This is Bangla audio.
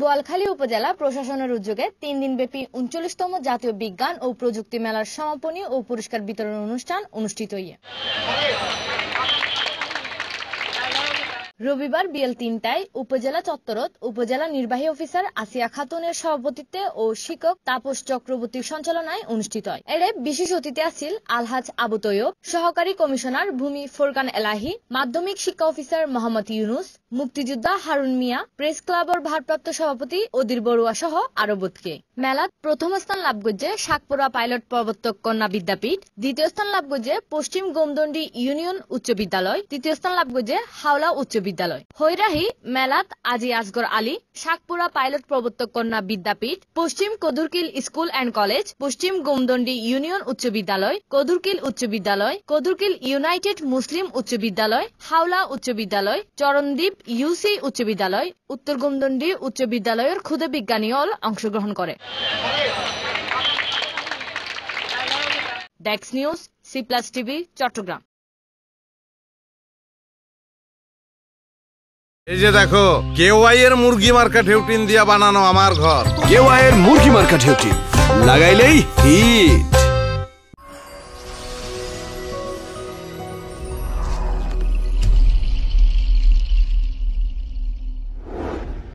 বোয়ালখালী উপজেলা প্রশাসনের উদ্যোগে তিন ব্যাপী উনচল্লিশতম জাতীয় বিজ্ঞান ও প্রযুক্তি মেলার সমাপনী ও পুরস্কার বিতরণ অনুষ্ঠান অনুষ্ঠিত রবিবার বিএল তিনটায় উপজেলা চত্বরত উপজেলা নির্বাহী অফিসার আসিয়া খাতুনের সভাপতিত্বে ও শিক্ষক তাপস চক্রবর্তীর সঞ্চালনায় অনুষ্ঠিত হয় এর বিশেষ অতিথি আছিল আলহাজ আবু তৈয়ব সহকারী কমিশনার ভূমি ফোরকান এলাহি মাধ্যমিক শিক্ষা অফিসার মোহাম্মদ ইউনুস মুক্তিযোদ্ধা হারুন মিয়া প্রেস ক্লাবর ভারপ্রাপ্ত সভাপতি অদির বড়ুয়া সহ আরো বোধকে মেলাত প্রথম স্থান লাভ করছে শাকপুরা পাইলট প্রবর্তক কন্যা বিদ্যাপীঠ দ্বিতীয় স্থান লাভ করছে পশ্চিম গোমদন্ডি ইউনিয়ন উচ্চ বিদ্যালয় তৃতীয় স্থান লাভ করছে হাওলা উচ্চ বিদ্যালয় হৈরাহি মেলাত আজি আসগর আলী শাকপুরা পাইলট প্রবর্তক কন্যা বিদ্যাপীঠ পশ্চিম কদুরকিল স্কুল অ্যান্ড কলেজ পশ্চিম গোমদন্ডি ইউনিয়ন উচ্চ বিদ্যালয় কদুরকিল উচ্চ বিদ্যালয় কদুরকিল ইউনাইটেড মুসলিম উচ্চ বিদ্যালয় হাওলা উচ্চ বিদ্যালয় চরণদ্বীপ ইউসি উচ্চ বিদ্যালয় উত্তর গুমদন্ডি উচ্চ বিদ্যালয়ের ক্ষুদে বিজ্ঞানী অল অংশগ্রহণ করে ডেক্স news C plus TV Chittagong এই যে দেখো কেওয়াই এর মুরগি মার্কা ঢেউটিন দিয়া বানানো আমার ঘর কেওয়াই এর মুরগি মার্কা ঢেউটিন লাগাইলেই হিট